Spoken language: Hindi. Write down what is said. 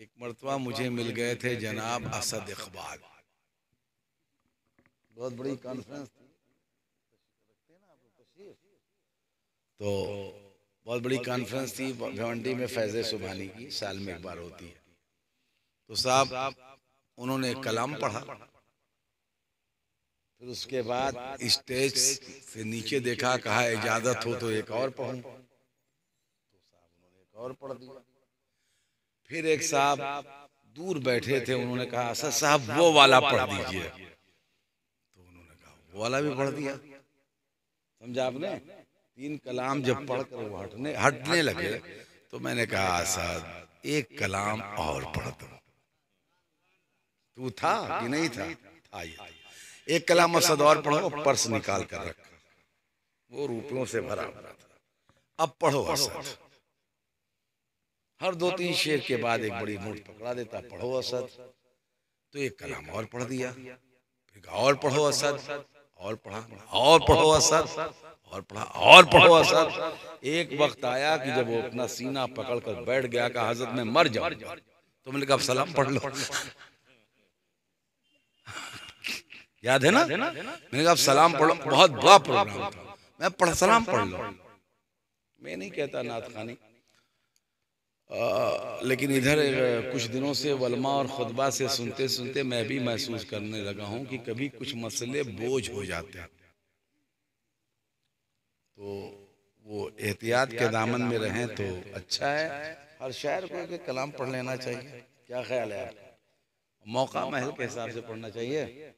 एक मरतबा मुझे मिल गए थे जनाब असद इकबाल बहुत बड़ी कॉन्फ्रेंस थी तो बहुत बड़ी कॉन्फ्रेंस थी गवंडी में फैज़ सुबहानी की साल में एक बार होती है तो साहब उन्होंने कलाम पढ़ा फिर उसके बाद स्टेज से नीचे देखा कहा इजाज़त हो तो एक और पढ़ू तो साहब उन्होंने एक और पढ़ दिया फिर एक साहब दूर बैठे थे उन्होंने कहा असद साहब वो वाला पढ़ दीजिए तो उन्होंने कहा वो वाला भी पढ़ दिया समझा आपने तीन कलाम जब पढ़कर वो हटने हटने लगे तो मैंने कहा असद एक कलाम और पढ़ दो तू था कि नहीं था था ये एक कलाम असद और पढ़ो पर्स निकाल कर रखा वो रुपयों से भरा हुआ था अब पढ़ो असद हर दो तीन शेर के बाद एक बड़ी नोट पकड़ा देता पढ़ो असद तो एक कलाम और पढ़ दिया और पढ़ो असद और पढ़ा और पढ़ो असद और पढ़ा और पढ़ो असद एक वक्त आया कि जब वो अपना सीना पकड़ कर बैठ गया कहा हजरत में मर जाओ तो मैंने कहा सलाम पढ़ लो याद है ना मैंने कहा सलाम पढ़ो बहुत बड़ा प्रोग्राम था मैं पढ़ सलाम पढ़ लो मैं नहीं कहता नाथ खानी आ, लेकिन इधर कुछ दिनों से वलमा और खुतबा से सुनते सुनते मैं भी महसूस करने लगा हूँ कि कभी कुछ मसले बोझ हो जाते हैं तो वो एहतियात के दामन में रहें तो अच्छा है हर शायर को एक कलाम पढ़ लेना चाहिए क्या ख्याल है आपका मौका महल के हिसाब से पढ़ना चाहिए